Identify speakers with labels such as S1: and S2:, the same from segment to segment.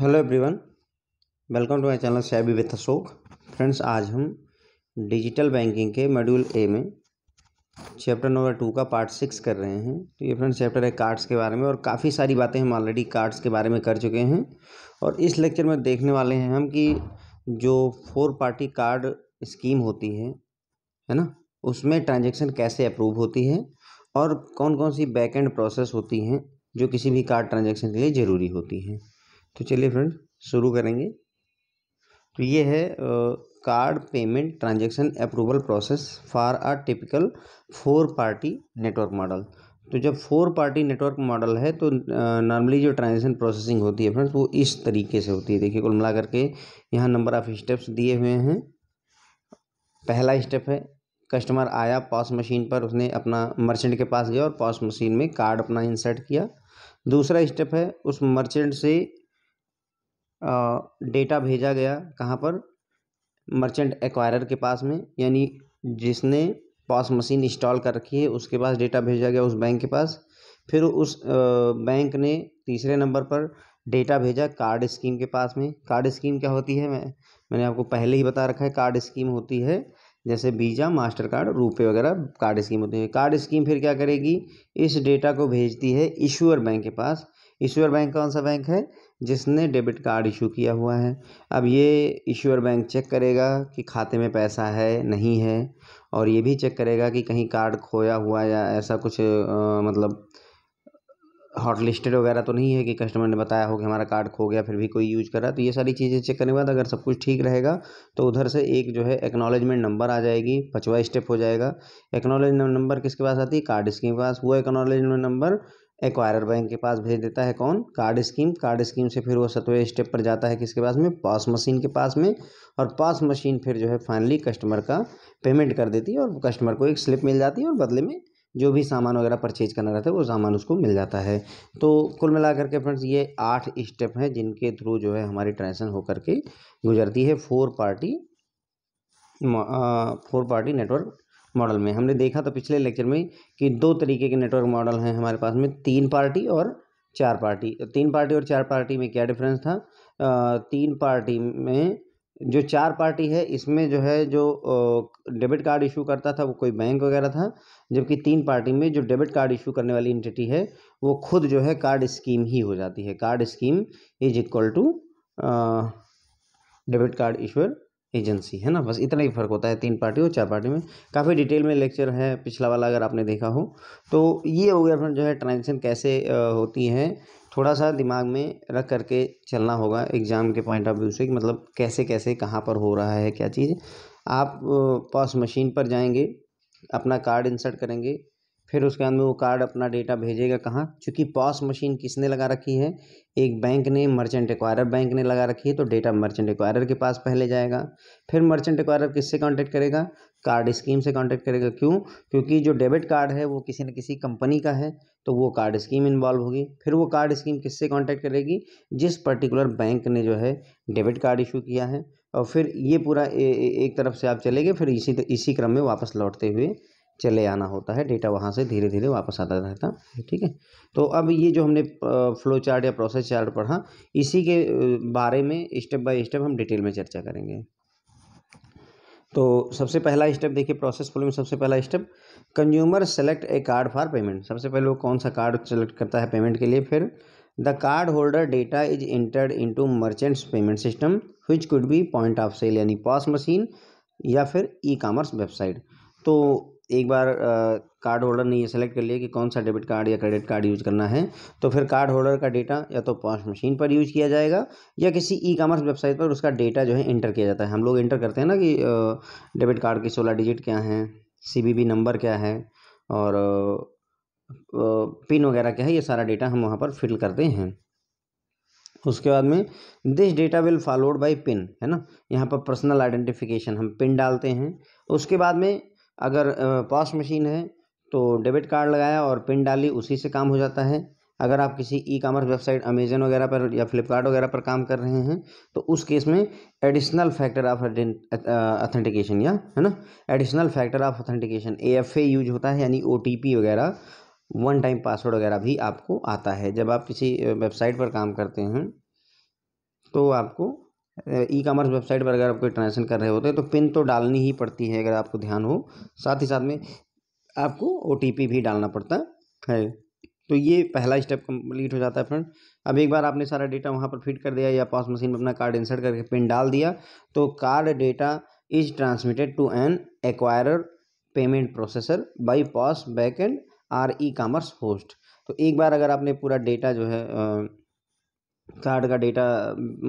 S1: hello everyone welcome to my channel सैबी with Ashok friends आज हम डिजिटल बैंकिंग के मॉड्यूल ए में चैप्टर नंबर टू का पार्ट सिक्स कर रहे हैं तो ये फ्रेंड्स चैप्टर है कार्ड्स के बारे में और काफ़ी सारी बातें हम ऑलरेडी कार्ड्स के बारे में कर चुके हैं और इस लेक्चर में देखने वाले हैं हम कि जो फोर पार्टी कार्ड स्कीम होती है है ना उसमें ट्रांजेक्शन कैसे अप्रूव होती है और कौन कौन सी बैक एंड प्रोसेस होती हैं जो किसी भी कार्ड ट्रांजेक्शन के लिए ज़रूरी होती हैं तो चलिए फ्रेंड शुरू करेंगे तो ये है card payment transaction approval process for a typical four party network model तो जब फोर पार्टी नेटवर्क मॉडल है तो नॉर्मली जो ट्रांजेक्शन प्रोसेसिंग होती है फ्रेंड्स वो इस तरीके से होती है देखिए कुल मिला करके यहाँ नंबर ऑफ स्टेप्स दिए हुए हैं पहला स्टेप है कस्टमर आया पॉस मशीन पर उसने अपना मर्चेंट के पास गया और पॉस मशीन में कार्ड अपना इंसर्ट किया दूसरा स्टेप है उस मर्चेंट से डेटा भेजा गया कहाँ पर मर्चेंट एक्वायरर के पास में यानी जिसने पॉस मशीन इंस्टॉल कर रखी है उसके पास डेटा भेजा गया उस बैंक के पास फिर उस बैंक ने तीसरे नंबर पर डेटा भेजा कार्ड स्कीम के पास में कार्ड स्कीम क्या होती है मैं मैंने आपको पहले ही बता रखा है कार्ड स्कीम होती है जैसे वीज़ा मास्टर कार्ड रुपए वगैरह कार्ड स्कीम होती है कार्ड स्कीम फिर क्या करेगी इस डेटा को भेजती है इशूअर बैंक के पास इशूअर बैंक कौन सा बैंक है जिसने डेबिट कार्ड इशू किया हुआ है अब ये इश्योर बैंक चेक करेगा कि खाते में पैसा है नहीं है और ये भी चेक करेगा कि कहीं कार्ड खोया हुआ या ऐसा कुछ मतलब हॉट लिस्टेड वगैरह तो नहीं है कि कस्टमर ने बताया हो कि हमारा कार्ड खो गया फिर भी कोई यूज करा तो ये सारी चीज़ें चेक करने के बाद अगर सब कुछ ठीक रहेगा तो उधर से एक जो है एक्नॉलेजमेंट नंबर आ जाएगी पचवा स्टेप हो जाएगा एक्नॉलेजमेंट नंबर किसके पास आती है कार्ड इसके पास वो एक्नॉलेजमेंट नंबर एक्वायर बैंक के पास भेज देता है कौन कार्ड स्कीम कार्ड स्कीम से फिर वो सतवें स्टेप पर जाता है किसके पास में पास मशीन के पास में और पास मशीन फिर जो है फाइनली कस्टमर का पेमेंट कर देती है और कस्टमर को एक स्लिप मिल जाती है और बदले में जो भी सामान वगैरह परचेज करना रहता है वो सामान उसको मिल जाता है तो कुल मिलाकर के फ्रेंड्स ये आठ स्टेप हैं जिनके थ्रू जो है हमारी ट्रांसन होकर के गुजरती है four party four party network model में हमने देखा तो पिछले लेक्चर में कि दो तरीके के नेटवर्क मॉडल हैं हमारे पास में तीन पार्टी और चार पार्टी तीन पार्टी और चार पार्टी में क्या डिफरेंस था तीन पार्टी में जो चार पार्टी है इसमें जो है जो डेबिट कार्ड इशू करता था वो कोई बैंक वगैरह था जबकि तीन पार्टी में जो डेबिट कार्ड इशू करने वाली इंटिटी है वो खुद जो है कार्ड स्कीम ही हो जाती है card scheme is equal to debit card issuer agency है ना बस इतना ही फ़र्क होता है तीन पार्टी और चार पार्टी में काफ़ी डिटेल में लेक्चर है पिछला वाला अगर आपने देखा हो तो ये हो गया फ्रेंड जो है ट्रांजेक्शन कैसे होती है थोड़ा सा दिमाग में रख करके चलना होगा एग्ज़ाम के पॉइंट ऑफ व्यू से कि मतलब कैसे कैसे कहाँ पर हो रहा है क्या चीज़ आप पॉस मशीन पर जाएंगे अपना कार्ड इंसर्ट करेंगे फिर उसके बाद में वो कार्ड अपना डेटा भेजेगा कहाँ चूँकि पॉस मशीन किसने लगा रखी है एक बैंक ने मर्चेंट एक्वायरर बैंक ने लगा रखी है तो डेटा मर्चेंट एक्वायरर के पास पहले जाएगा फिर मर्चेंट एक्वायरर किससे कांटेक्ट करेगा कार्ड स्कीम से कांटेक्ट करेगा क्यों क्योंकि जो डेबिट कार्ड है वो किसी न किसी कंपनी का है तो वो कार्ड स्कीम इन्वॉल्व होगी फिर वो कार्ड स्कीम किससे कॉन्टैक्ट करेगी जिस पर्टिकुलर बैंक ने जो है डेबिट कार्ड इशू किया है और फिर ये पूरा एक तरफ से आप चले गए फिर इसी इसी क्रम में वापस लौटते हुए चले आना होता है डेटा वहाँ से धीरे धीरे वापस आता रहता है ठीक है तो अब ये जो हमने फ्लो चार्ट या प्रोसेस चार्ट पढ़ा इसी के बारे में स्टेप बाय स्टेप हम डिटेल में चर्चा करेंगे तो सबसे पहला स्टेप देखिए प्रोसेस फ्लो में सबसे पहला step consumer select a card for payment सबसे पहले वो कौन सा कार्ड सेलेक्ट करता है पेमेंट के लिए फिर the card holder data is entered to merchants payment system which could be point of sale यानी पॉस मशीन या फिर ई कॉमर्स वेबसाइट तो एक बार कार्ड होल्डर ने ये सेलेक्ट कर लिया कि कौन सा डेबिट कार्ड या क्रेडिट कार्ड यूज़ करना है तो फिर कार्ड होल्डर का डेटा या तो पॉश मशीन पर यूज़ किया जाएगा या किसी ई कॉमर्स वेबसाइट पर उसका डेटा जो है इंटर किया जाता है हम लोग इंटर करते हैं ना कि डेबिट कार्ड के सोलह डिजिट क्या हैं सी नंबर क्या है और पिन वगैरह क्या है ये सारा डेटा हम वहाँ पर फिल करते हैं उसके बाद में this data will followed by PIN है ना यहाँ पर पर्सनल आइडेंटिफिकेशन हम पिन डालते हैं उसके बाद में अगर पॉस मशीन है तो डेबिट कार्ड लगाया और पिन डाली उसी से काम हो जाता है अगर आप किसी ई कॉमर्स वेबसाइट अमेजन वगैरह पर या फ्लिपकार्ट वगैरह पर काम कर रहे हैं तो उस केस में एडिशनल फैक्टर ऑफ अथेंटिकेशन या है ना additional factor of authentication A F A use होता है यानी ओ टी पी वगैरह वन टाइम पासवर्ड वगैरह भी आपको आता है जब आप किसी वेबसाइट पर काम करते हैं तो आपको ई कामर्स वेबसाइट पर अगर आप कोई ट्रांजेक्शन कर रहे होते हैं तो पिन तो डालनी ही पड़ती है अगर आपको ध्यान हो साथ ही साथ में आपको ओ भी डालना पड़ता है तो ये पहला स्टेप कंप्लीट हो जाता है फ्रेंड अब एक बार आपने सारा डेटा वहाँ पर फिट कर दिया या पास मशीन में अपना कार्ड इंसर्ट करके पिन डाल दिया तो card data is transmitted to an acquirer payment processor by POS back end or e commerce host तो एक बार अगर आपने पूरा डेटा जो है कार्ड का डेटा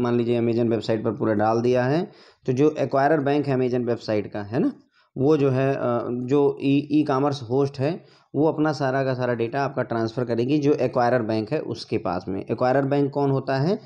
S1: मान लीजिए अमेजन वेबसाइट पर पूरा डाल दिया है तो जो एक्वायरर बैंक है अमेजन वेबसाइट का है ना वो जो है जो ई ई कामर्स होस्ट है वो अपना सारा का सारा डेटा आपका ट्रांसफ़र करेगी जो एक्वायरर बैंक है उसके पास में एक्वायरर बैंक कौन होता है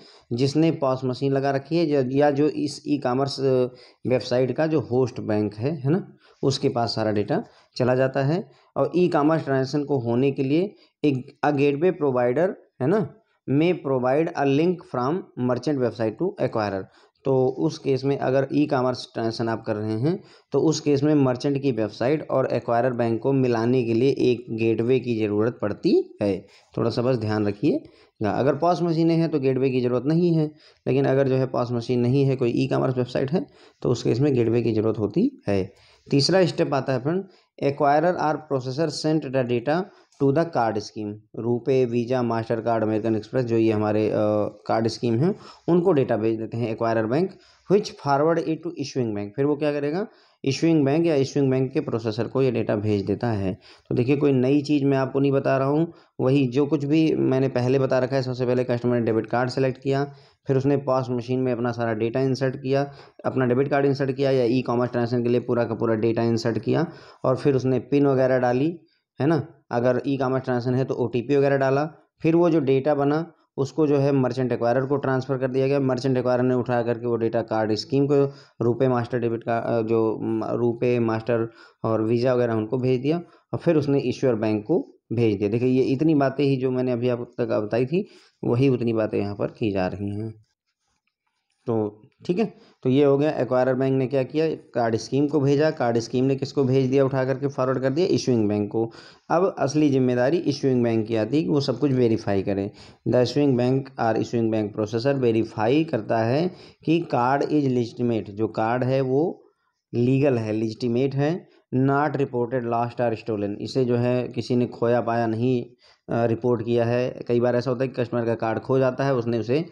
S1: जिसने पॉस मशीन लगा रखी है या जो इस ई कामर्स वेबसाइट का जो होस्ट बैंक है है ना उसके पास सारा डेटा चला जाता है और ई कामर्स ट्रांजेक्शन को होने के लिए एक अ गेटवे प्रोवाइडर है ना may provide a link from merchant website to acquirer तो उस केस में अगर ई कामर्स ट्रांसन आप कर रहे हैं तो उस केस में मर्चेंट की वेबसाइट और एक्वायरर बैंक को मिलाने के लिए एक गेटवे की ज़रूरत पड़ती है थोड़ा सा बस ध्यान रखिएगा अगर पॉस मशीनें हैं तो गेटवे की ज़रूरत नहीं है लेकिन अगर जो है पॉस मशीन नहीं है कोई ई कामर्स वेबसाइट है तो उस केस में गेटवे की ज़रूरत होती है तीसरा स्टेप आता है friend acquirer or processor sent the data to the card scheme RuPay Visa MasterCard American Express जो ये हमारे कार्ड स्कीम है उनको डेटा भेज देते हैं acquire bank which forward it to issuing bank फिर वो क्या करेगा इशुइंग बैंक या इशुइंग बैंक के प्रोसेसर को ये डेटा भेज देता है तो देखिए कोई नई चीज़ मैं आपको नहीं बता रहा हूँ वही जो कुछ भी मैंने पहले बता रखा है सबसे पहले कस्टमर ने डेबिट कार्ड सेलेक्ट किया फिर उसने पॉस मशीन में अपना सारा डेटा इंसर्ट किया अपना डेबिट कार्ड इंसर्ट किया या ई कॉमर्स ट्रांजेक्शन के लिए पूरा का पूरा डेटा इंसर्ट किया और फिर उसने पिन वगैरह डाली है ना अगर ई कामर्स ट्रांजेक्शन है तो ओ वगैरह डाला फिर वो जो डेटा बना उसको जो है मर्चेंट एक्वायर को ट्रांसफ़र कर दिया गया मर्चेंट एक्वायर ने उठा करके वो डेटा कार्ड स्कीम को रुपए मास्टर डेबिट का जो रुपए मास्टर और वीज़ा वगैरह उनको भेज दिया और फिर उसने ईश्वर बैंक को भेज दिया देखिए ये इतनी बातें ही जो मैंने अभी आप तक बताई थी वही उतनी बातें यहाँ पर की जा रही हैं तो ठीक है तो ये हो गया एक्वायर बैंक ने क्या किया कार्ड स्कीम को भेजा कार्ड स्कीम ने किसको भेज दिया उठा करके फॉरवर्ड कर दिया इशूइंग बैंक को अब असली जिम्मेदारी इशूइंग बैंक की आती है कि वो सब कुछ वेरीफाई करें the issuing bank or issuing bank processor verify करता है कि कार्ड इज लिजिटिमेट जो कार्ड है वो लीगल है लिजिटिमेट है not reported lost or stolen इसे जो है किसी ने खोया पाया नहीं रिपोर्ट किया है कई बार ऐसा होता है कि कस्टमर का कार्ड खो जाता है उसने उसे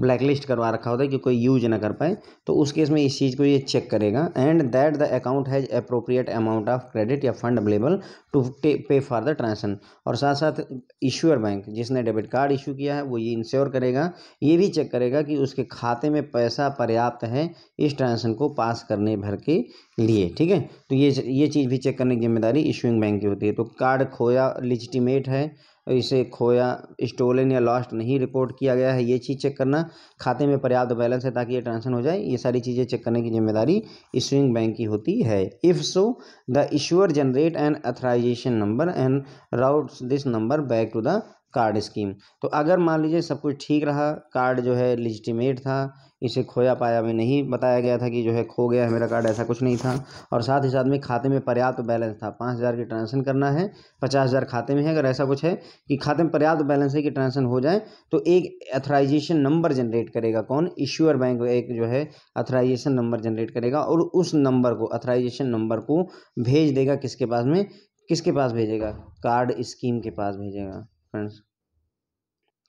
S1: ब्लैकलिस्ट करवा रखा होता है कि कोई यूज ना कर पाए तो उस केस में इस चीज़ को ये चेक करेगा and that the account has appropriate amount of credit या fund available to pay for the transaction और साथ साथ इश्यूअर बैंक जिसने डेबिट कार्ड इशू किया है वो ये इंश्योर करेगा ये भी चेक करेगा कि उसके खाते में पैसा पर्याप्त है इस ट्रांजेक्शन को पास करने भर के लिए ठीक है तो ये ये चीज़ भी चेक करने की जिम्मेदारी इशूइंग बैंक की होती है तो कार्ड खोया लिजिटिमेट है इसे खोया स्टोलन या लॉस्ट नहीं रिपोर्ट किया गया है ये चीज़ चेक करना खाते में पर्याप्त बैलेंस है ताकि ये ट्रांसफर हो जाए ये सारी चीज़ें चेक करने की जिम्मेदारी इशूइंग बैंक की होती है if so the issuer generate an authorization number and route this number back to the card scheme तो अगर मान लीजिए सब कुछ ठीक रहा कार्ड जो है लिजिटिमेट था इसे खोया पाया में नहीं बताया गया था कि जो है खो गया है मेरा कार्ड ऐसा कुछ नहीं था और साथ ही साथ में खाते में पर्याप्त बैलेंस था पाँच हज़ार की ट्रांसन करना है पचास हज़ार खाते में है अगर ऐसा कुछ है कि खाते में पर्याप्त बैलेंस है कि ट्रांसन हो जाए तो एक अथराइजेशन नंबर जनरेट करेगा कौन इश्यूअर बैंक एक जो है अथराइजेशन नंबर जनरेट करेगा और उस नंबर को अथराइजेशन नंबर को भेज देगा किसके पास में किसके पास भेजेगा कार्ड स्कीम के पास भेजेगा फ्रेंड्स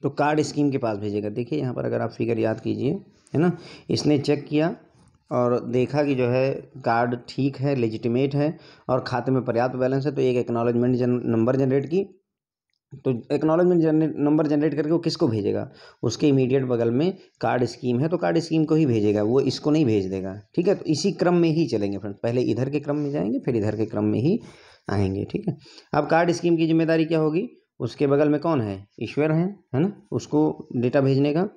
S1: तो कार्ड स्कीम के पास भेजेगा देखिए यहाँ पर अगर आप फिगर याद कीजिए है ना इसने चेक किया और देखा कि जो है कार्ड ठीक है लेजिटिमेट है और खाते में पर्याप्त बैलेंस है तो एक एक्नॉलेजमेंट जन, नंबर जनरेट की तो एक्नॉलेजमेंट जनरेट नंबर जनरेट करके वो किसको भेजेगा उसके इमीडिएट बगल में कार्ड स्कीम है तो कार्ड स्कीम को ही भेजेगा वो इसको नहीं भेज देगा ठीक है तो इसी क्रम में ही चलेंगे फ्रेंड पहले इधर के क्रम में जाएंगे फिर इधर के क्रम में ही आएंगे ठीक है अब कार्ड स्कीम की जिम्मेदारी क्या होगी उसके बगल में कौन है ईश्वर है है ना उसको डेटा भेजने का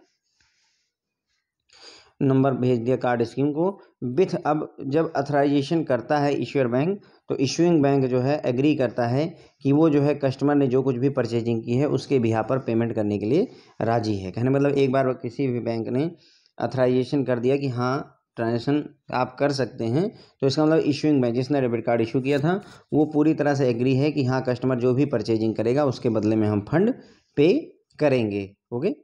S1: नंबर भेज दिया कार्ड स्कीम को विथ अब जब अथराइजेशन करता है ईश्वर बैंक तो इशूइंग बैंक जो है एग्री करता है कि वो जो है कस्टमर ने जो कुछ भी परचेजिंग की है उसके बिहा पर पेमेंट करने के लिए राजी है कहने मतलब एक बार किसी भी बैंक ने अथराइजेशन कर दिया कि हाँ ट्रांजेक्शन आप कर सकते हैं तो इसका मतलब इशूइंग बैंक जिसने डेबिट कार्ड इशू किया था वो पूरी तरह से एग्री है कि हाँ कस्टमर जो भी परचेजिंग करेगा उसके बदले में हम फंड पे करेंगे okay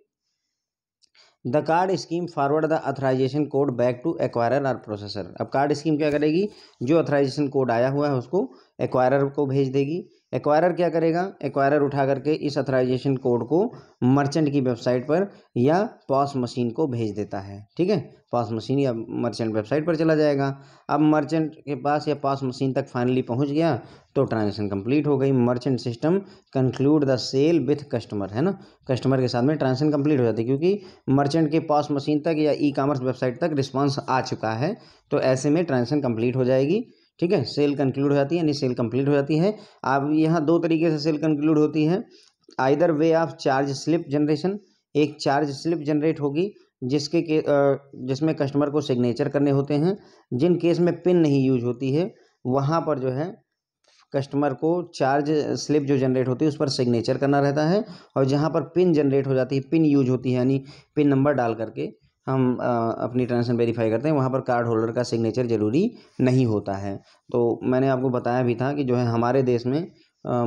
S1: the card scheme forward the authorization code back to acquirer और प्रोसेसर अब कार्ड स्कीम क्या करेगी जो अथराइजेशन कोड आया हुआ है उसको एक्वायरर को भेज देगी एक्वायरर क्या करेगा एक्वायरर उठा करके इस अथराइजेशन कोड को मर्चेंट की वेबसाइट पर या पॉस मशीन को भेज देता है ठीक है पॉस मशीन या मर्चेंट वेबसाइट पर चला जाएगा अब मर्चेंट के पास या पॉस मशीन तक फाइनली पहुंच गया तो ट्रांजेक्शन कंप्लीट हो गई merchant system conclude the sale with customer है ना कस्टमर के साथ में ट्रांजेक्शन कंप्लीट हो जाती है क्योंकि मर्चेंट के पॉस मशीन तक या ई कॉमर्स वेबसाइट तक रिस्पॉन्स आ चुका है तो ऐसे में ट्रांजेक्शन कंप्लीट हो जाएगी ठीक है सेल कंक्लूड हो जाती है यानी सेल कंप्लीट हो जाती है अब यहाँ दो तरीके से सेल कंक्लूड होती है either way of charge slip generation एक चार्ज स्लिप जनरेट होगी जिसके के जिसमें कस्टमर को सिग्नेचर करने होते हैं जिन केस में पिन नहीं यूज होती है वहाँ पर जो है कस्टमर को चार्ज स्लिप जो जनरेट होती है उस पर सिग्नेचर करना रहता है और जहाँ पर पिन जनरेट हो जाती है पिन यूज होती है यानी पिन नंबर डाल करके हम अपनी ट्रांजेक्शन वेरीफाई करते हैं वहाँ पर कार्ड होल्डर का सिग्नेचर ज़रूरी नहीं होता है तो मैंने आपको बताया भी था कि जो है हमारे देश में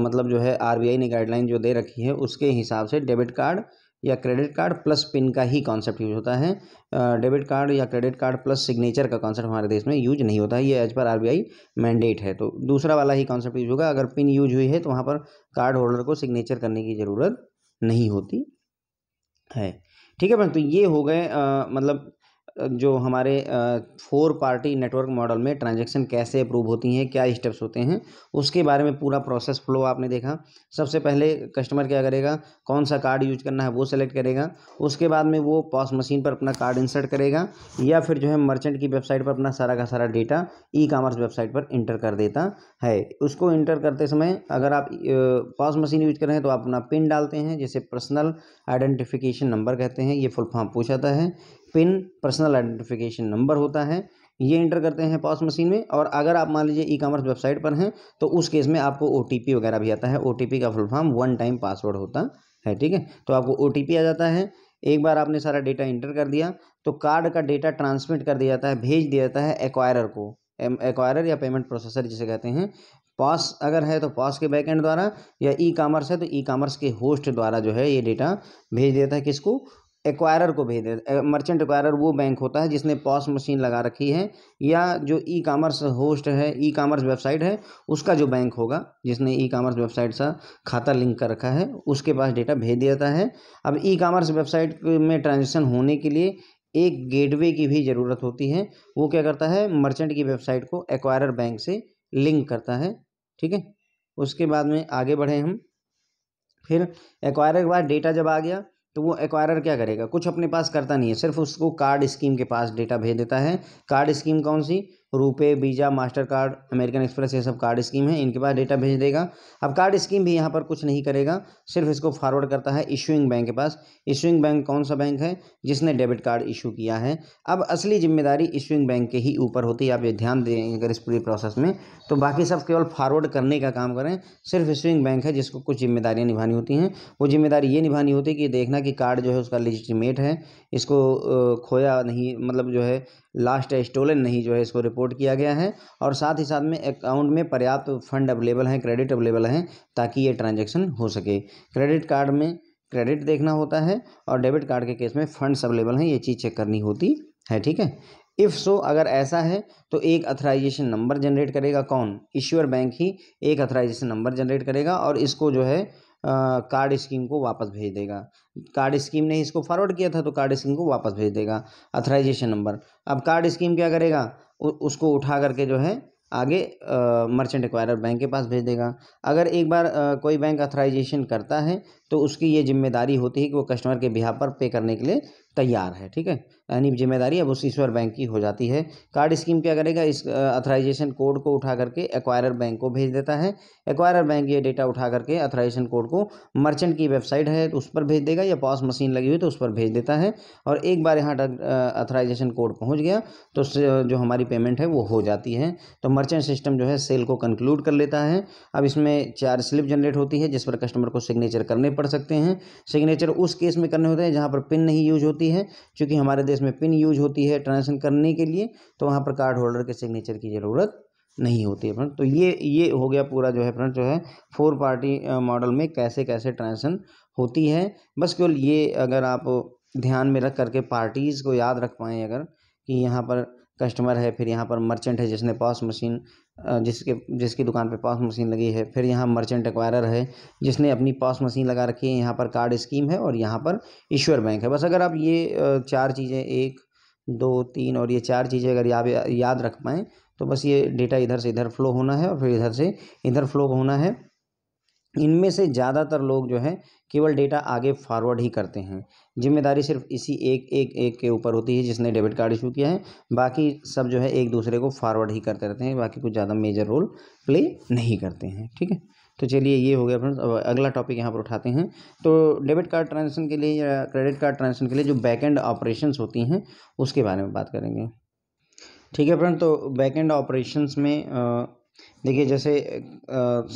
S1: मतलब जो है आरबीआई ने गाइडलाइन जो दे रखी है उसके हिसाब से डेबिट कार्ड या क्रेडिट कार्ड प्लस पिन का ही कॉन्सेप्ट यूज होता है डेबिट कार्ड या क्रेडिट कार्ड प्लस सिग्नेचर का कॉन्सेप्ट हमारे देश में यूज नहीं होता है ये एज पर आरबीआई मैंडेट है तो दूसरा वाला ही कॉन्सेप्ट यूज होगा अगर पिन यूज हुई है तो वहाँ पर कार्ड होल्डर को सिग्नेचर करने की ज़रूरत नहीं होती है ठीक है बहन तो ये हो गए मतलब जो हमारे फोर पार्टी नेटवर्क मॉडल में ट्रांजैक्शन कैसे अप्रूव होती हैं क्या स्टेप्स होते हैं उसके बारे में पूरा प्रोसेस फ्लो आपने देखा सबसे पहले कस्टमर क्या करेगा कौन सा कार्ड यूज करना है वो सेलेक्ट करेगा उसके बाद में वो पॉस मशीन पर अपना कार्ड इंसर्ट करेगा या फिर जो है मर्चेंट की वेबसाइट पर अपना सारा का सारा डेटा ई कामर्स वेबसाइट पर इंटर कर देता है उसको इंटर करते समय अगर आप पॉस मशीन यूज करें तो आप अपना पिन डालते हैं जैसे पर्सनल आइडेंटिफिकेशन नंबर कहते हैं ये फुल फॉर्म पूछाता है पिन पर्सनल आइडेंटिफिकेशन नंबर होता है ये इंटर करते हैं पॉस मशीन में और अगर आप मान लीजिए ई कॉमर्स वेबसाइट पर हैं तो उस केस में आपको ओ वगैरह भी आता है ओ का full form one time password होता है ठीक है तो आपको ओ आ जाता है एक बार आपने सारा डेटा इंटर कर दिया तो कार्ड का डेटा ट्रांसमिट कर दिया जाता है भेज दिया जाता है एक्वायरर को एक्वायरर या पेमेंट प्रोसेसर जिसे कहते हैं पास अगर है तो पास के बैकएंड द्वारा या ई e कॉमर्स है तो ई e कॉमर्स के होस्ट द्वारा जो है ये डेटा भेज देता है किसको एक्वायरर को भेज दे मर्चेंट एक्वायरर वो बैंक होता है जिसने पॉस मशीन लगा रखी है या जो ई कॉमर्स होस्ट है ई कामर्स वेबसाइट है उसका जो बैंक होगा जिसने ई कामर्स वेबसाइट सा खाता लिंक कर रखा है उसके पास डेटा भेज देता है अब ई कामर्स वेबसाइट में ट्रांजेक्शन होने के लिए एक गेटवे की भी ज़रूरत होती है वो क्या करता है मर्चेंट की वेबसाइट को एक्वायरर बैंक से लिंक करता है ठीक है उसके बाद में आगे बढ़े हम फिर एक्वायरर के बाद डेटा जब आ गया तो वो एक्वायरर क्या करेगा कुछ अपने पास करता नहीं है सिर्फ उसको कार्ड स्कीम के पास डेटा भेज देता है कार्ड स्कीम कौन सी RuPay Visa MasterCard American Express ये सब कार्ड स्कीम है इनके पास डेटा भेज देगा अब कार्ड स्कीम भी यहाँ पर कुछ नहीं करेगा सिर्फ इसको फॉरवर्ड करता है इशूइंग बैंक के पास इशूइंग बैंक कौन सा बैंक है जिसने डेबिट कार्ड इशू किया है अब असली जिम्मेदारी इशूइंग बैंक के ही ऊपर होती है आप ये ध्यान दें अगर इस पूरी प्रोसेस में तो बाकी सब केवल फॉरवर्ड करने का काम करें सिर्फ इशूइंग बैंक है जिसको कुछ जिम्मेदारियाँ निभानी होती हैं वो जिम्मेदारी ये निभानी होती है कि देखना कि कार्ड जो है उसका लिजिटिमेट है इसको खोया नहीं मतलब जो है लास्ट स्टोलन नहीं जो है इसको रिपोर्ट किया गया है और साथ ही साथ में अकाउंट में पर्याप्त फंड अवेलेबल हैं क्रेडिट अवेलेबल हैं ताकि ये ट्रांजेक्शन हो सके क्रेडिट कार्ड में क्रेडिट देखना होता है और डेबिट कार्ड के केस में फंड्स अवेलेबल हैं ये चीज़ चेक करनी होती है ठीक है इफ़ सो so, अगर ऐसा है तो एक अथराइजेशन नंबर जनरेट करेगा कौन इश्योर बैंक ही एक अथराइजेशन नंबर जनरेट करेगा और इसको जो है कार्ड स्कीम को वापस भेज देगा कार्ड स्कीम ने इसको फॉरवर्ड किया था तो कार्ड स्कीम को वापस भेज देगा अथराइजेशन नंबर अब कार्ड स्कीम क्या करेगा उ, उसको उठा करके जो है आगे मर्चेंट एक्वायर बैंक के पास भेज देगा अगर एक बार आ, कोई बैंक अथराइजेशन करता है तो उसकी ये जिम्मेदारी होती है कि वो कस्टमर के बिहार पर पे करने के लिए तैयार है ठीक है यानी जिम्मेदारी अब उस ईश्वर बैंक की हो जाती है कार्ड स्कीम क्या करेगा इस अथराइजेशन कोड को उठा करके एक्वायरर बैंक को भेज देता है एक्वायरर बैंक ये डेटा उठा करके अथराइजेशन कोड को मर्चेंट की वेबसाइट है तो उस पर भेज देगा या पॉस मशीन लगी हुई तो उस पर भेज देता है और एक बार यहाँ अथराइजेशन कोड पहुँच गया तो जो हमारी पेमेंट है वो हो जाती है तो मर्चेंट सिस्टम जो है सेल को कंक्लूड कर लेता है अब इसमें चार स्लिप जनरेट होती है जिस पर कस्टमर को सिग्नेचर करने पड़ सकते हैं सिग्नेचर उस केस में करने होते हैं जहाँ पर पिन नहीं यूज होती होती है क्योंकि हमारे देश में पिन यूज होती है ट्रांजेक्शन करने के लिए तो वहाँ पर कार्ड होल्डर के सिग्नेचर की ज़रूरत नहीं होती है फ्रेंड तो ये ये हो गया पूरा जो है फ्रेंड जो है फोर पार्टी मॉडल में कैसे कैसे ट्रांजेक्शन होती है बस केवल ये अगर आप ध्यान में रख करके पार्टीज़ को याद रख पाएँ अगर कि यहाँ पर कस्टमर है फिर यहाँ पर मर्चेंट है जिसने पॉस मशीन जिसके जिसकी दुकान पे पॉस मशीन लगी है फिर यहाँ मर्चेंट एक्वायरर है जिसने अपनी पॉस मशीन लगा रखी है यहाँ पर कार्ड स्कीम है और यहाँ पर ईश्वर बैंक है बस अगर आप ये चार चीज़ें एक दो तीन और ये चार चीज़ें अगर याद याद रख पाएँ तो बस ये डेटा इधर से इधर फ्लो होना है और फिर इधर से इधर फ्लो होना है इनमें से ज़्यादातर लोग जो है केवल डेटा आगे फॉरवर्ड ही करते हैं जिम्मेदारी सिर्फ इसी एक एक एक के ऊपर होती है जिसने डेबिट कार्ड इशू किया है बाकी सब जो है एक दूसरे को फॉरवर्ड ही करते रहते हैं बाकी कुछ ज़्यादा मेजर रोल प्ले नहीं करते हैं ठीक है तो चलिए ये हो गया फ्रेंड्स अगला टॉपिक यहाँ पर उठाते हैं तो डेबिट कार्ड ट्रांजेक्शन के लिए या क्रेडिट कार्ड ट्रांजेक्शन के लिए जो बैकेंड ऑपरेशन होती हैं उसके बारे में बात करेंगे ठीक है फ्रेंड तो बैकेंड ऑपरेशन्स में देखिए जैसे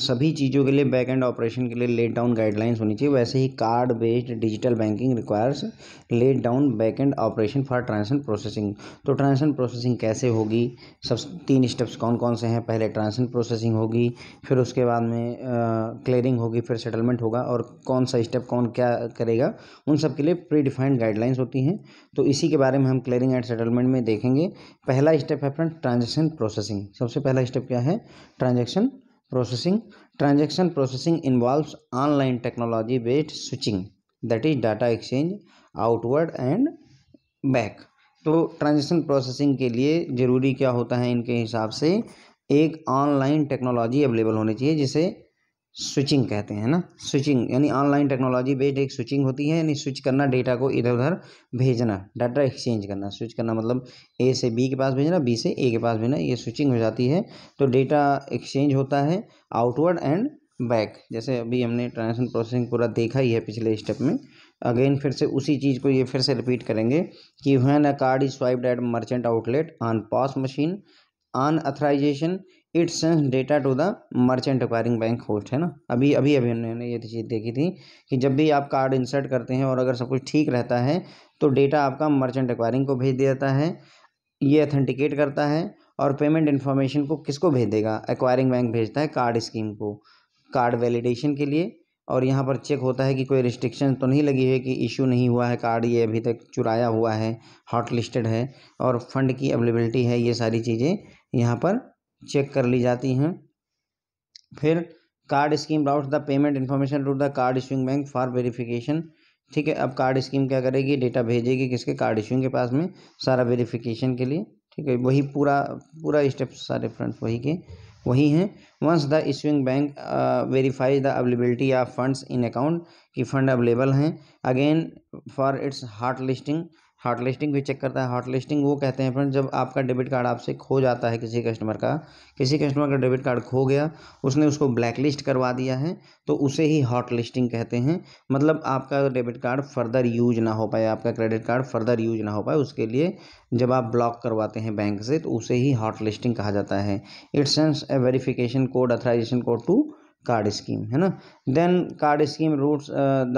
S1: सभी चीज़ों के लिए बैक एंड ऑपरेशन के लिए लेट डाउन गाइडलाइंस होनी चाहिए वैसे ही card based digital banking requires laid down back end operation for transaction processing तो ट्रांजेक्शन प्रोसेसिंग कैसे होगी सब तीन स्टेप्स कौन कौन से हैं पहले ट्रांजेक्शन प्रोसेसिंग होगी फिर उसके बाद में क्लियरिंग होगी फिर सेटलमेंट होगा और कौन सा स्टेप कौन क्या करेगा उन सब के लिए प्री डिफाइंड गाइडलाइंस होती हैं तो इसी के बारे में हम क्लियरिंग एंड सेटलमेंट में देखेंगे पहला स्टेप है फ्रेंड ट्रांजेक्शन प्रोसेसिंग सबसे पहला स्टेप क्या है transaction processing transaction processing involves online technology based switching that is data exchange outward and back तो ट्रांजेक्शन प्रोसेसिंग के लिए ज़रूरी क्या होता है इनके हिसाब से एक ऑनलाइन टेक्नोलॉजी अवेलेबल होनी चाहिए जिसे स्विचिंग कहते हैं ना स्विचिंग यानी ऑनलाइन टेक्नोलॉजी बेस्ड एक स्विचिंग होती है यानी स्विच करना डेटा को इधर उधर भेजना डाटा एक्सचेंज करना स्विच करना मतलब ए से बी के पास भेजना बी से ए के पास भेजना ये स्विचिंग हो जाती है तो डेटा एक्सचेंज होता है आउटवर्ड एंड बैक जैसे अभी हमने ट्रांजेक्शन प्रोसेसिंग पूरा देखा ही है पिछले स्टेप में अगेन फिर से उसी चीज़ को ये फिर से रिपीट करेंगे कि when a card is swiped at merchant outlet on POS machine on authorization it sends data to the merchant acquiring bank host है ना अभी अभी अभी हमने ये चीज़ देखी थी कि जब भी आप कार्ड इंसर्ट करते हैं और अगर सब कुछ ठीक रहता है तो डेटा आपका मर्चेंट एक्वायरिंग को भेज दिया है ये अथेंटिकेट करता है और पेमेंट इन्फॉर्मेशन को किसको भेज देगा एक्वायरिंग बैंक भेजता है कार्ड स्कीम को कार्ड वैलिडेशन के लिए और यहाँ पर चेक होता है कि कोई रिस्ट्रिक्शन तो नहीं लगी है कि इशू नहीं हुआ है कार्ड ये अभी तक चुराया हुआ है हॉट लिस्टेड है और फंड की अवेलेबिलिटी है ये सारी चीज़ें यहाँ पर चेक कर ली जाती हैं फिर card scheme route the payment information to the card issuing bank for verification ठीक है अब कार्ड स्कीम क्या करेगी डेटा भेजेगी किसके कार्ड इशूइंग के पास में सारा वेरिफिकेशन के लिए ठीक है वही पूरा पूरा स्टेप सारे फ्रंट वही के वही हैं once the issuing bank verifies the availability of funds in account कि फंड अवेलेबल हैं again for its heart listing hot listing भी चेक करता है हॉट लिस्टिंग वो कहते हैं फ्रेंड जब आपका डेबिट कार्ड आपसे खो जाता है किसी कस्टमर का किसी कस्टमर का डेबिट कार्ड खो गया उसने उसको ब्लैक लिस्ट करवा दिया है तो उसे ही हॉट लिस्टिंग कहते हैं मतलब आपका डेबिट कार्ड फर्दर यूज ना हो पाए आपका क्रेडिट कार्ड फर्दर यूज ना हो पाए उसके लिए जब आप ब्लॉक करवाते हैं बैंक से तो उसे ही हॉट लिस्टिंग कहा जाता है it sends a verification code authorization code to card scheme है ना then card scheme routes the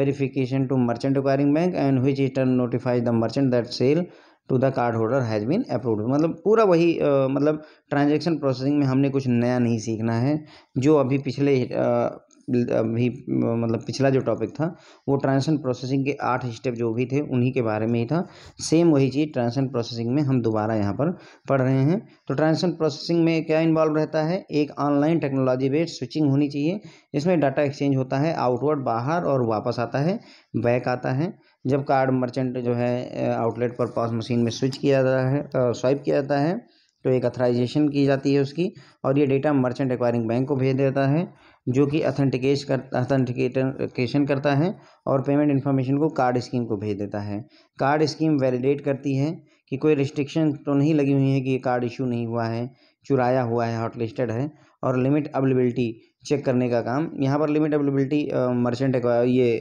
S1: verification to merchant acquiring bank and which in turn notifies the merchant that sale to the card holder has been approved मतलब पूरा वही uh, मतलब transaction processing में हमने कुछ नया नहीं सीखना है जो अभी पिछले uh, अभी मतलब पिछला जो टॉपिक था वो ट्रांसन प्रोसेसिंग के आठ स्टेप जो भी थे उन्हीं के बारे में ही था सेम वही चीज़ ट्रांजेक्शन प्रोसेसिंग में हम दोबारा यहाँ पर पढ़ रहे हैं तो ट्रांसन प्रोसेसिंग में क्या इन्वॉल्व रहता है एक ऑनलाइन टेक्नोलॉजी बेस्ड स्विचिंग होनी चाहिए इसमें डाटा एक्सचेंज होता है आउटवर्ड बाहर और वापस आता है बैक आता है जब कार्ड मर्चेंट जो है आउटलेट पर पॉस मशीन में स्विच किया जाता है स्वाइप किया जाता है तो एक अथराइजेशन की जाती है उसकी और ये डेटा मर्चेंट एक्वायरिंग बैंक को भेज देता है जो कि अथेंटिकेश कर अथेंटिकेटेशन करता है और पेमेंट इन्फॉर्मेशन को कार्ड स्कीम को भेज देता है कार्ड स्कीम वैलिडेट करती है कि कोई रिस्ट्रिक्शन तो नहीं लगी हुई है कि ये कार्ड इशू नहीं हुआ है चुराया हुआ है हॉटलिस्टेड है और लिमिट अवेलेबिलिटी चेक करने का काम यहाँ पर लिमिट अवेलेबिलिटी मर्चेंट ये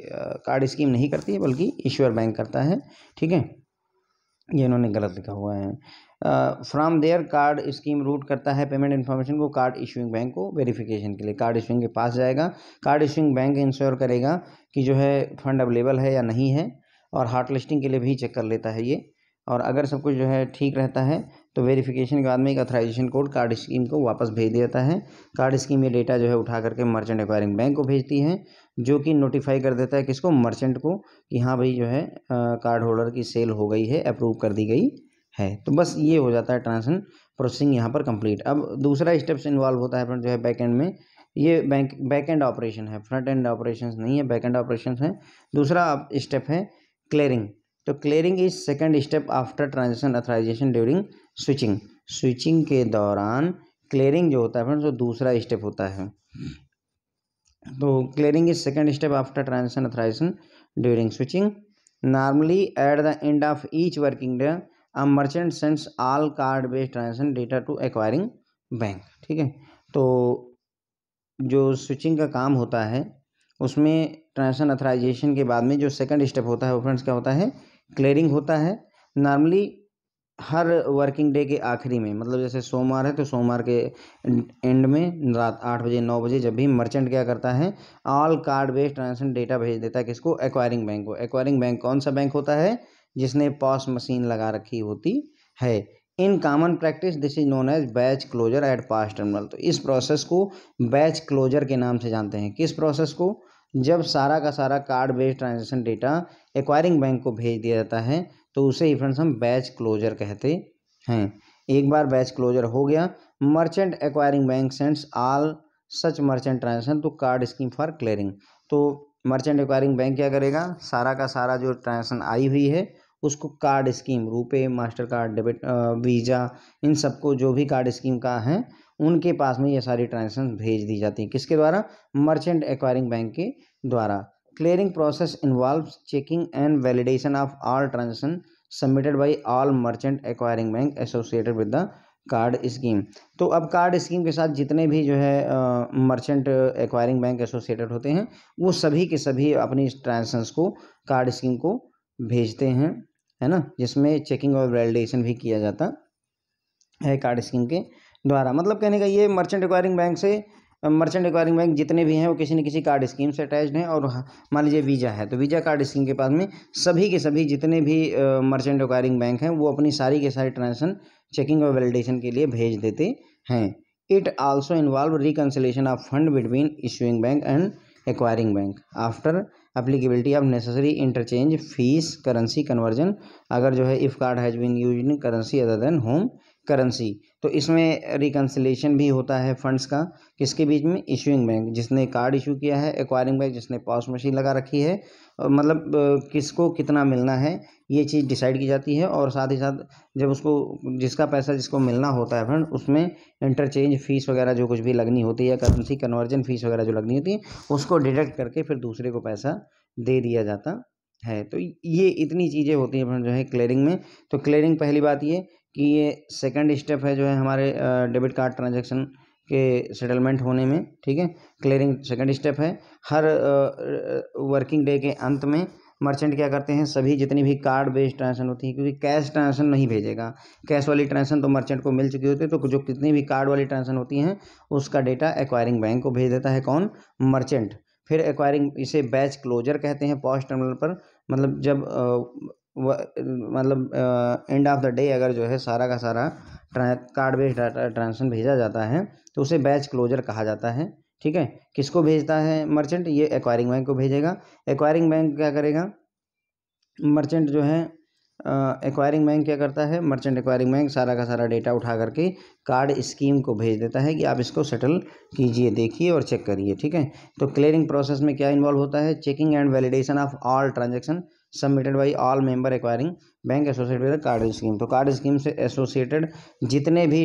S1: कार्ड स्कीम नहीं करती है बल्कि ईश्वर बैंक करता है ठीक है ये इन्होंने गलत लिखा हुआ है from there card scheme route करता है पेमेंट इन्फॉर्मेशन को कार्ड इशूइंग बैंक को वेरिफिकेशन के लिए कार्ड इशूइंग के पास जाएगा कार्ड इशूइंग बैंक इंश्योर करेगा कि जो है फंड अवेलेबल है या नहीं है और हार्ट लिस्टिंग के लिए भी चेक कर लेता है ये और अगर सब कुछ जो है ठीक रहता है तो वेरिफिकेशन के बाद में एक अथराइजेशन कोड कार्ड स्कीम को वापस भेज देता है कार्ड स्कीम ये डेटा जो है उठा करके मर्चेंट एक्वायरिंग बैंक को भेजती है जो कि नोटिफाई कर देता है किसको मर्चेंट को कि हाँ भाई जो है कार्ड होल्डर की सेल हो गई है अप्रूव कर दी गई है तो बस ये हो जाता है ट्रांजेक्शन प्रोसेसिंग यहाँ पर कंप्लीट अब दूसरा स्टेप्स इन्वॉल्व होता है फ्रेंड जो है बैक एंड में ये बैंक बैक एंड ऑपरेशन है फ्रंट एंड ऑपरेशन नहीं है बैक एंड ऑपरेशन है दूसरा स्टेप है क्लियरिंग तो clearing is second step after transaction authorization during switching switching के दौरान क्लियरिंग जो होता है फ्रेंड्स वो दूसरा स्टेप होता है तो clearing is second step after transaction authorization during switching normally at the end of each working day a merchant sends all card based transaction data to acquiring bank ठीक है तो जो स्विचिंग का काम होता है उसमें ट्रांजेक्शन अथराइजेशन के बाद में जो सेकंड स्टेप होता है वो फ्रेंड्स क्या होता है क्लियरिंग होता है नॉर्मली हर वर्किंग डे के आखिरी में मतलब जैसे सोमवार है तो सोमवार के एंड में रात आठ बजे नौ बजे जब भी मर्चेंट क्या करता है all card based transaction data भेज देता है किसको एक्वायरिंग बैंक को एक्वायरिंग बैंक कौन सा बैंक होता है जिसने पॉस मशीन लगा रखी होती है in common practice this is known as batch closure at POS terminal तो इस प्रोसेस को बैच क्लोजर के नाम से जानते हैं किस प्रोसेस को जब सारा का सारा card based transaction data acquiring bank को भेज दिया जाता है तो उसे ही फ्रेंड्स हम बैच क्लोजर कहते हैं एक बार बैच क्लोजर हो गया merchant acquiring bank sends all such merchant transaction to card scheme for clearing तो मर्चेंट एक्वायरिंग बैंक क्या करेगा सारा का सारा जो ट्रांजेक्शन आई हुई है उसको card scheme RuPay Mastercard debit Visa इन सबको जो भी कार्ड स्कीम का है उनके पास में ये सारी ट्रांजेक्शन भेज दी जाती है किसके द्वारा मर्चेंट एक्वायरिंग बैंक के द्वारा clearing process involve checking and validation of all transaction submitted by all merchant acquiring bank associated with the card scheme तो अब कार्ड स्कीम के साथ जितने भी जो है मर्चेंट एक्वायरिंग बैंक एसोसिएटेड होते हैं वो सभी के सभी अपनी ट्रांजेक्शन को कार्ड स्कीम को भेजते हैं है ना जिसमें चेकिंग और वैलिडेशन भी किया जाता है कार्ड स्कीम के द्वारा मतलब कहने का ये मर्चेंट रिक्वायरिंग बैंक से मर्चेंट रिक्वायरिंग बैंक जितने भी हैं वो किसी न किसी कार्ड स्कीम से अटैच हैं और मान लीजिए वीज़ा है तो वीज़ा कार्ड स्कीम के पास में सभी के सभी जितने भी मर्चेंट रिक्वायरिंग बैंक हैं वो अपनी सारी के सारी ट्रांजेक्शन चेकिंग और वैलिडेशन के लिए भेज देते हैं it also involve reconciliation of fund between issuing bank and acquiring bank after applicability of necessary interchange fees currency conversion अगर जो है if card has been use in currency other than home currency तो इसमें reconciliation भी होता है funds का किसके बीच में इशूइंग बैंक जिसने कार्ड इशू किया है एक्वायरिंग बैंक जिसने पॉस मशीन लगा रखी है मतलब किसको कितना मिलना है ये चीज़ डिसाइड की जाती है और साथ ही साथ जब उसको जिसका पैसा जिसको मिलना होता है फंड उसमें इंटरचेंज फीस वगैरह जो कुछ भी लगनी होती है करेंसी कन्वर्जन फीस वगैरह जो लगनी होती है उसको डिडक्ट करके फिर दूसरे को पैसा दे दिया जाता है तो ये इतनी चीज़ें होती हैं फ्रेंड जो है क्लियरिंग में तो क्लियरिंग पहली बात ये कि ये सेकंड स्टेप है जो है हमारे डेबिट कार्ड ट्रांजेक्शन के सेटलमेंट होने में ठीक है क्लियरिंग सेकंड स्टेप है हर वर्किंग डे के अंत में मर्चेंट क्या करते हैं सभी जितनी भी कार्ड बेस्ड ट्रांजेक्शन होती है क्योंकि कैश ट्रांजेक्शन नहीं भेजेगा कैश वाली ट्रांजेक्शन तो मर्चेंट को मिल चुकी होती है तो जो कितनी भी कार्ड वाली ट्रांजेक्शन होती हैं उसका डेटा एक्वायरिंग बैंक को भेज देता है कौन मर्चेंट फिर एक्वायरिंग इसे बैच क्लोजर कहते हैं पॉस्ट टर्मिनल पर मतलब जब मतलब एंड ऑफ द डे अगर जो है सारा का सारा कार्ड बेस्ड डाटा ट्रांजेक्शन भेजा जाता है तो उसे बैच क्लोजर कहा जाता है ठीक है किसको भेजता है मर्चेंट ये एक्वायरिंग बैंक को भेजेगा एक्वायरिंग बैंक क्या करेगा मर्चेंट जो है एक्वायरिंग बैंक क्या करता है मर्चेंट एक्वायरिंग बैंक सारा का सारा डेटा उठा करके कार्ड स्कीम को भेज देता है कि आप इसको सेटल कीजिए देखिए और चेक करिए ठीक है तो क्लियरिंग प्रोसेस में क्या इन्वॉल्व होता है checking and validation of all transaction submitted by all member acquiring bank associated with card scheme तो कार्ड स्कीम से एसोसिएटेड जितने भी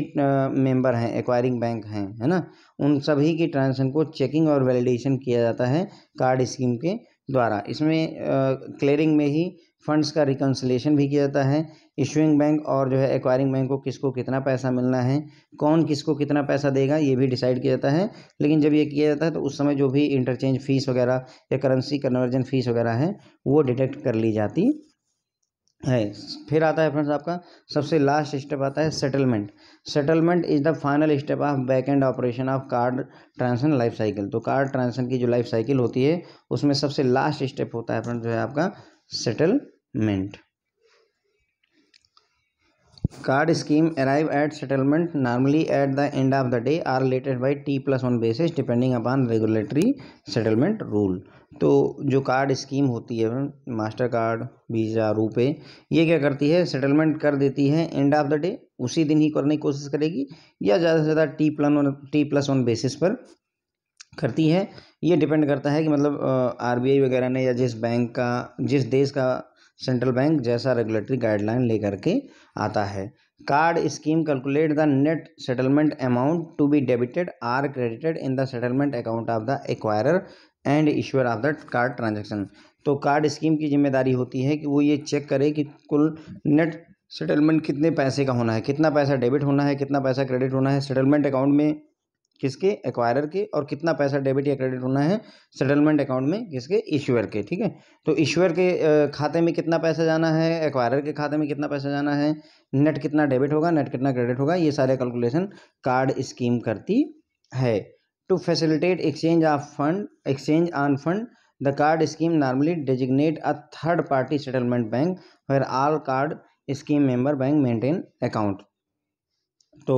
S1: मेंबर हैं एक्वायरिंग बैंक हैं है ना उन सभी की ट्रांजेक्शन को चेकिंग और वैलिडेशन किया जाता है कार्ड स्कीम के द्वारा इसमें क्लियरिंग में ही फंड्स का रिकन्सलेशन भी किया जाता है इशूइंग बैंक और जो है एक्वायरिंग बैंक को किसको कितना पैसा मिलना है कौन किसको कितना पैसा देगा ये भी डिसाइड किया जाता है लेकिन जब ये किया जाता है तो उस समय जो भी इंटरचेंज फीस वगैरह या करेंसी कन्वर्जन फीस वगैरह है वो डिटेक्ट कर ली जाती है फिर आता है फ्रेंड्स आपका सबसे लास्ट स्टेप आता है settlement settlement is the final step of back end operation of card transaction life cycle तो कार्ड ट्रांसन की जो लाइफ साइकिल होती है उसमें सबसे लास्ट स्टेप होता है फ्रेंड्स जो है आपका settle settlement card scheme arrive at settlement normally at the end of the day or related by T plus one basis depending upon regulatory settlement rule तो जो कार्ड स्कीम होती है master card visa रूपे ये क्या करती है settlement कर देती है एंड ऑफ द डे उसी दिन ही करने की कोशिश करेगी या ज़्यादा से ज़्यादा T plus one T plus one basis पर करती है ये डिपेंड करता है कि मतलब आर बी आई वगैरह ने या जिस बैंक का जिस देश का सेंट्रल बैंक जैसा रेगुलेटरी गाइडलाइन लेकर के आता है card scheme calculate the net settlement amount to be debited or credited in the settlement account of the acquirer and issuer of the card transaction तो कार्ड स्कीम की जिम्मेदारी होती है कि वो ये चेक करे कि कुल नेट सेटलमेंट कितने पैसे का होना है कितना पैसा डेबिट होना है कितना पैसा क्रेडिट होना है सेटलमेंट अकाउंट में किसके एक्वायरर के और कितना पैसा डेबिट या क्रेडिट होना है सेटलमेंट अकाउंट में किसके इश्यूअर के ठीक है तो इश्यूअर के खाते में कितना पैसा जाना है एक्वायरर के खाते में कितना पैसा जाना है नेट कितना डेबिट होगा नेट कितना क्रेडिट होगा ये सारे कैलकुलेशन कार्ड स्कीम करती है to facilitate exchange of fund exchange on fund the card scheme normally designate a third party settlement bank where all card scheme member bank maintain account तो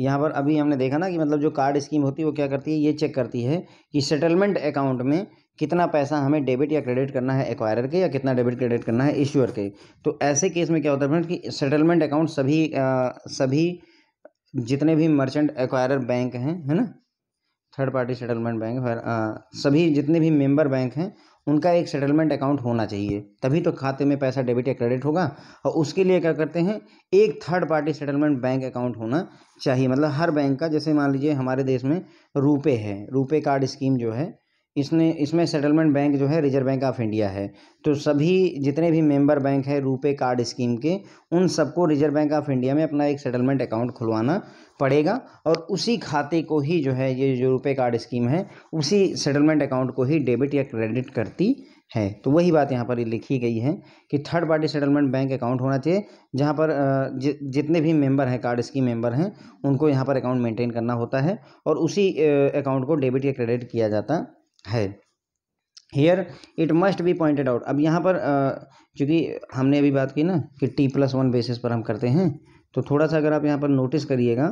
S1: यहाँ पर अभी हमने देखा ना कि मतलब जो कार्ड स्कीम होती है वो क्या करती है ये चेक करती है कि सेटलमेंट अकाउंट में कितना पैसा हमें डेबिट या क्रेडिट करना है एक्वायरर के या कितना डेबिट क्रेडिट करना है इश्यूअर के तो ऐसे केस में क्या होता है फ्रेंड कि सेटलमेंट अकाउंट सभी आ, सभी जितने भी मर्चेंट एक्वायरर बैंक हैं है ना थर्ड पार्टी सेटलमेंट बैंक सभी जितने भी मेंबर बैंक हैं उनका एक सेटलमेंट अकाउंट होना चाहिए तभी तो खाते में पैसा डेबिट या क्रेडिट होगा और उसके लिए क्या करते हैं एक third party settlement bank account होना चाहिए मतलब हर बैंक का जैसे मान लीजिए हमारे देश में रुपे है रुपे कार्ड स्कीम जो है इसने इसमें सेटलमेंट बैंक जो है रिजर्व बैंक ऑफ इंडिया है तो सभी जितने भी मेंबर बैंक है रुपे कार्ड स्कीम के उन सबको रिजर्व बैंक ऑफ इंडिया में अपना एक सेटलमेंट अकाउंट खुलवाना पड़ेगा और उसी खाते को ही जो है ये जो रुपए कार्ड स्कीम है उसी सेटलमेंट अकाउंट को ही डेबिट या क्रेडिट करती है तो वही बात यहाँ पर लिखी गई है कि third party settlement bank account होना चाहिए जहाँ पर जितने भी मेंबर हैं कार्ड स्कीम मेंबर हैं उनको यहाँ पर अकाउंट मेंटेन करना होता है और उसी अकाउंट को डेबिट या क्रेडिट किया जाता है here it must be pointed out अब यहाँ पर चूँकि हमने अभी बात की ना कि टी प्लस वन बेसिस पर हम करते हैं तो थोड़ा सा अगर आप यहाँ पर नोटिस करिएगा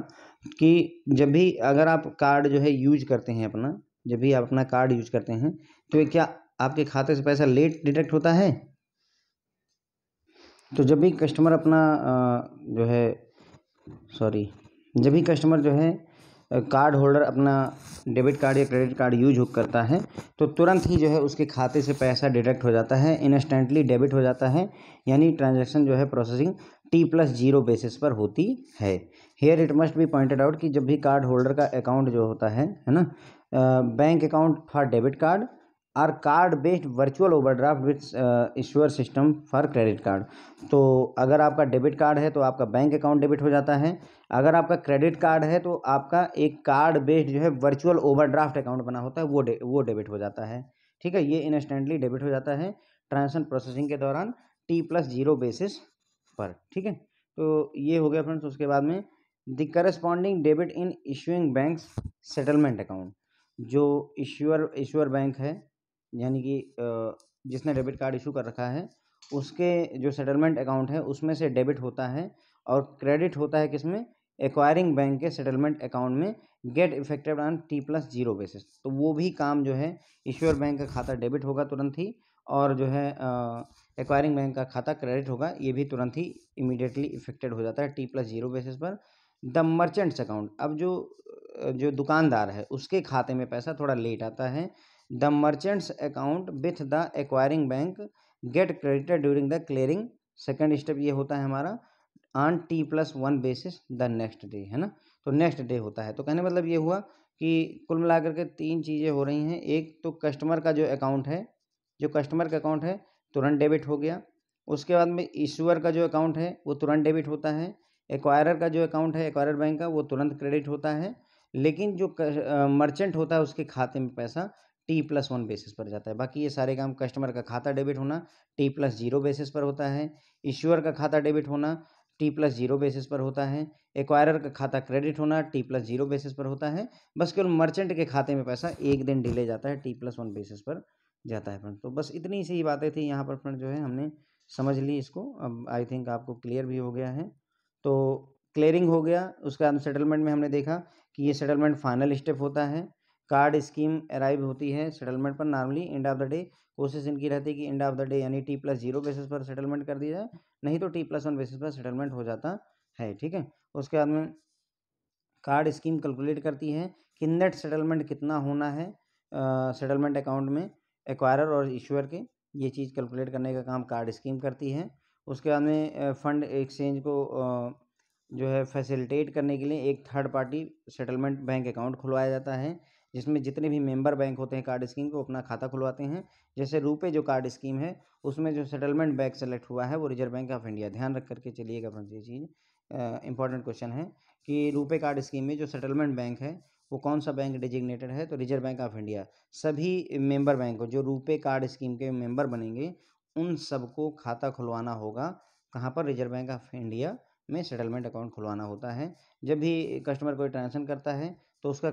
S1: कि जब भी अगर आप कार्ड जो है यूज करते हैं अपना जब भी आप अपना कार्ड यूज करते हैं तो क्या आपके खाते से पैसा लेट डिडक्ट होता है तो जब भी कस्टमर अपना जो है सॉरी जब भी कस्टमर जो है कार्ड होल्डर अपना डेबिट कार्ड या क्रेडिट कार्ड यूज करता है तो तुरंत ही जो है उसके खाते से पैसा डिडक्ट हो जाता है इंस्टेंटली डेबिट हो जाता है यानी ट्रांजैक्शन जो है processing T plus zero basis पर होती है here it must be pointed out कि जब भी कार्ड होल्डर का अकाउंट जो होता है है ना bank account for debit card or card based virtual overdraft with issuer system for credit card तो अगर आपका डेबिट कार्ड है तो आपका बैंक अकाउंट डेबिट हो जाता है अगर आपका क्रेडिट कार्ड है तो आपका एक कार्ड बेस्ड जो है वर्चुअल ओवरड्राफ्ट अकाउंट बना होता है वो डे, वो डेबिट हो जाता है ठीक है ये इंस्टेंटली डेबिट हो जाता है ट्रांसफर प्रोसेसिंग के दौरान टी प्लस जीरो बेसिस पर ठीक है तो ये हो गया फ्रेंड्स उसके बाद में the corresponding debit in issuing bank settlement account जो इशूअर इशूअर बैंक है यानी कि जिसने डेबिट कार्ड इशू कर रखा है उसके जो सेटलमेंट अकाउंट है उसमें से डेबिट होता है और क्रेडिट होता है किसमें एक्वायरिंग बैंक के सेटलमेंट अकाउंट में get effected on T plus zero basis तो वो भी काम जो है ईश्वर बैंक का खाता डेबिट होगा तुरंत ही और जो है आ, एक्वायरिंग बैंक का खाता क्रेडिट होगा ये भी तुरंत ही इमीडिएटली इफेक्टेड हो जाता है टी प्लस जीरो बेसिस पर द मर्चेंट्स अकाउंट अब जो जो दुकानदार है उसके खाते में पैसा थोड़ा लेट आता है the merchant's account with the acquiring bank get credited during the clearing second step ये होता है हमारा on T plus one basis the next day है ना तो नेक्स्ट डे होता है तो कहने मतलब ये हुआ कि कुल मिलाकर के तीन चीज़ें हो रही हैं एक तो कस्टमर का जो अकाउंट है जो कस्टमर का अकाउंट है तुरंत डेबिट हो गया उसके बाद में इशूअर का जो अकाउंट है वो तुरंत डेबिट होता है एक्वायरर का जो अकाउंट है एक्वायर बैंक का वो तुरंत क्रेडिट होता है लेकिन जो मर्चेंट होता है उसके खाते में पैसा टी प्लस वन बेसिस पर जाता है बाकी ये सारे काम कस्टमर का खाता डेबिट होना टी प्लस जीरो बेसिस पर होता है इश्यूअर का खाता डेबिट होना टी प्लस जीरो बेसिस पर होता है एक्वायरर का खाता क्रेडिट होना टी प्लस जीरो बेसिस पर होता है बस केवल मर्चेंट के खाते में पैसा एक दिन डिले जाता है टी प्लस वन बेसिस पर जाता है फ्रेंड तो बस इतनी सी बातें थी यहाँ पर फ्रेंड जो है हमने समझ ली इसको अब आई थिंक आपको क्लियर भी हो गया है तो क्लियरिंग हो गया उसके बाद सेटलमेंट में हमने देखा कि ये सेटलमेंट फाइनल स्टेप होता है कार्ड स्कीम अराइव होती है सेटलमेंट पर normally end of the day कोशिश इनकी रहती है कि एंड ऑफ द डे यानी टी प्लस जीरो बेसिस पर सेटलमेंट कर दिया जाए नहीं तो टी प्लस वन बेसिस पर सेटलमेंट हो जाता है ठीक है उसके बाद में कार्ड स्कीम कैलकुलेट करती है कि नेट सेटलमेंट कितना होना है सेटलमेंट uh, अकाउंट में एक्वायरर और इशूअर के ये चीज़ कैलकुलेट करने का काम कार्ड स्कीम करती है उसके बाद में फ़ंड एक्सचेंज को जो है फैसिलिटेट करने के लिए एक third party settlement bank account खुलवाया जाता है जिसमें जितने भी मेंबर बैंक होते हैं कार्ड स्कीम को अपना खाता खुलवाते हैं जैसे रुपए जो कार्ड स्कीम है उसमें जो सेटलमेंट बैंक सेलेक्ट हुआ है वो रिजर्व बैंक ऑफ इंडिया ध्यान रख करके चलिएगा फ्रेंड्स ये चीज़ इंपॉर्टेंट क्वेश्चन है कि रुपए कार्ड स्कीम में जो सेटलमेंट बैंक है वो कौन सा बैंक डिजिग्नेटेड है तो रिजर्व बैंक ऑफ इंडिया सभी मेंबर बैंक जो रुपे कार्ड स्कीम के मेंबर बनेंगे उन सबको खाता खुलवाना होगा कहाँ पर रिजर्व बैंक ऑफ इंडिया में सेटलमेंट अकाउंट खुलवाना होता है जब भी कस्टमर कोई ट्रांजेक्शन करता है तो उसका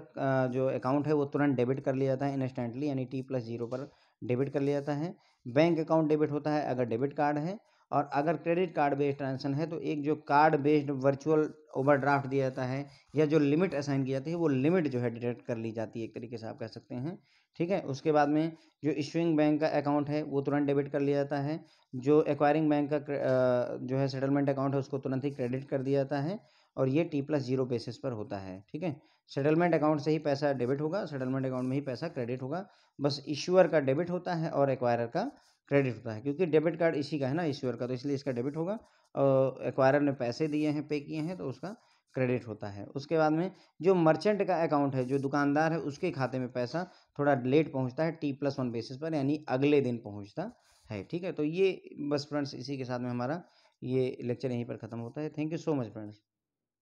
S1: जो अकाउंट है वो तुरंत डेबिट कर लिया जाता है इंस्टेंटली यानी टी प्लस जीरो पर डेबिट कर लिया जाता है बैंक अकाउंट डेबिट होता है अगर डेबिट कार्ड है और अगर क्रेडिट कार्ड बेस्ड ट्रांजेक्शन है तो एक जो कार्ड बेस्ड वर्चुअल ओवरड्राफ्ट दिया जाता है या जो लिमिट असाइन की जाती है वो लिमिट जो है डिटेक्ट कर ली जाती है एक तरीके से आप कह सकते हैं ठीक है उसके बाद में जो इशुइंग बैंक का अकाउंट है वो तुरंत डेबिट कर लिया जाता है जो एक्वायरिंग बैंक का जो है सेटलमेंट अकाउंट है उसको तुरंत ही क्रेडिट कर दिया जाता है और ये टी प्लस जीरो बेसिस पर होता है ठीक है सेटलमेंट अकाउंट से ही पैसा डेबिट होगा सेटलमेंट अकाउंट में ही पैसा क्रेडिट होगा बस इशूअर का डेबिट होता है और एक्वायरर का क्रेडिट होता है क्योंकि डेबिट कार्ड इसी का है ना इश्यूअर का तो इसलिए इसका डेबिट होगा और एक्वायर ने पैसे दिए हैं पे किए हैं तो उसका क्रेडिट होता है उसके बाद में जो मर्चेंट का अकाउंट है जो दुकानदार है उसके खाते में पैसा थोड़ा लेट पहुंचता है टी प्लस वन बेसिस पर यानी अगले दिन पहुंचता है ठीक है तो ये बस फ्रेंड्स इसी के साथ में हमारा ये लेक्चर यहीं पर ख़त्म होता है thank you so much friends